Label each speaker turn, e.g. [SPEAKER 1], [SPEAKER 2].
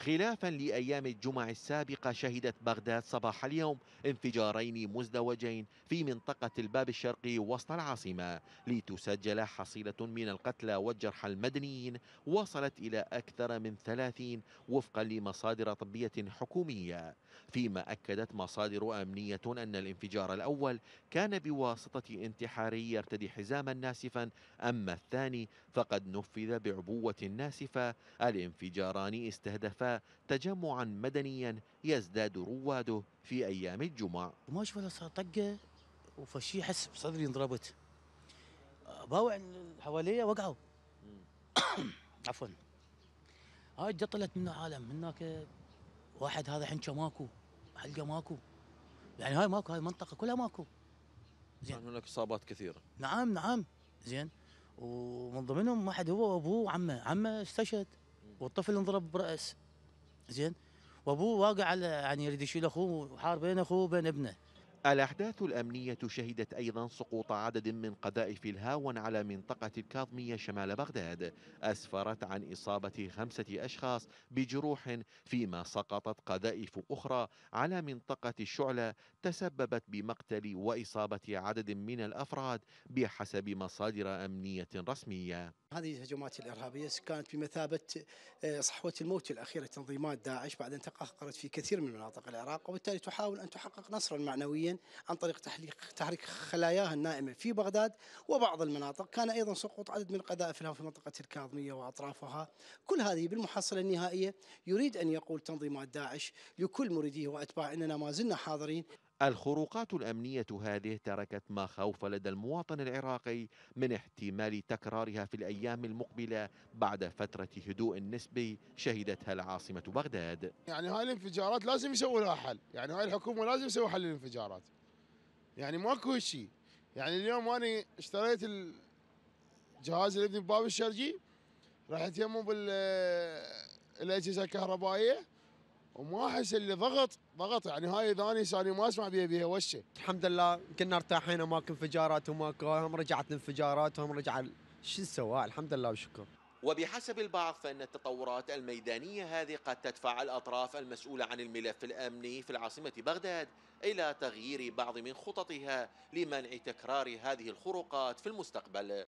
[SPEAKER 1] خلافا لأيام الجمع السابقة شهدت بغداد صباح اليوم انفجارين مزدوجين في منطقة الباب الشرقي وسط العاصمة لتسجل حصيلة من القتلى والجرحى المدنيين وصلت إلى أكثر من ثلاثين وفقا لمصادر طبية حكومية فيما أكدت مصادر أمنية أن الانفجار الأول كان بواسطة انتحاري يرتدي حزاما ناسفا أما الثاني فقد نفذ بعبوة ناسفة الانفجاران استهدفا تجمعا مدنيا يزداد رواده في أيام الجمعة
[SPEAKER 2] ماش ولا صار طقة وفشي حس بصدري انضربت باوع حواليا وقعوا عفوا هاي جطلت من عالم هناك واحد هذا حنشة ماكو حلقه ماكو يعني هاي ماكو هاي المنطقه كلها ماكو
[SPEAKER 1] زين يعني هناك اصابات كثيره
[SPEAKER 2] نعم نعم زين ومن ضمنهم واحد هو وابوه وعمه عمه استشهد والطفل انضرب براس زين
[SPEAKER 1] وابوه واقع على يعني
[SPEAKER 2] يريد يشيل اخوه وحار بين اخوه وبين ابنه
[SPEAKER 1] الأحداث الأمنية شهدت أيضا سقوط عدد من قذائف الهاون على منطقة الكاظمية شمال بغداد أسفرت عن إصابة خمسة أشخاص بجروح فيما سقطت قذائف أخرى على منطقة الشعلة تسببت بمقتل وإصابة عدد من الأفراد بحسب مصادر أمنية رسمية
[SPEAKER 3] هذه الهجمات الإرهابية كانت بمثابة آه، صحوة الموت الأخيرة لتنظيمات داعش بعد أن تقهقرت في كثير من مناطق العراق وبالتالي تحاول أن تحقق نصرا معنويا حاليا عن طريق تحريك تحريك خلاياها النائمه في بغداد وبعض المناطق، كان ايضا سقوط عدد من القذائف لها في منطقه الكاظميه واطرافها، كل هذه بالمحصله النهائيه يريد ان يقول تنظيمات داعش لكل مريديه واتباعه اننا ما زلنا حاضرين
[SPEAKER 1] الخروقات الأمنية هذه تركت ما خوف لدى المواطن العراقي من احتمال تكرارها في الأيام المقبلة بعد فترة هدوء نسبي شهدتها العاصمة بغداد
[SPEAKER 4] يعني هاي الانفجارات لازم يسووا لها حل يعني هاي الحكومة لازم يسووا حل للانفجارات يعني ماكو شيء يعني اليوم أنا اشتريت الجهاز اللي باب الشرجي رحت يمه بالأجهزة الكهربائية وما احس اللي ضغط ضغط يعني هاي ثاني ثاني ما اسمع بيها بيها وشه الحمد لله
[SPEAKER 3] كنا ارتاحين ماكو انفجارات وماكو هم رجعت انفجارات وهم رجع شو نسوى الحمد لله وشكر
[SPEAKER 1] وبحسب البعض فإن التطورات الميدانية هذه قد تدفع الأطراف المسؤولة عن الملف الأمني في العاصمة بغداد إلى تغيير بعض من خططها لمنع تكرار هذه الخروقات في المستقبل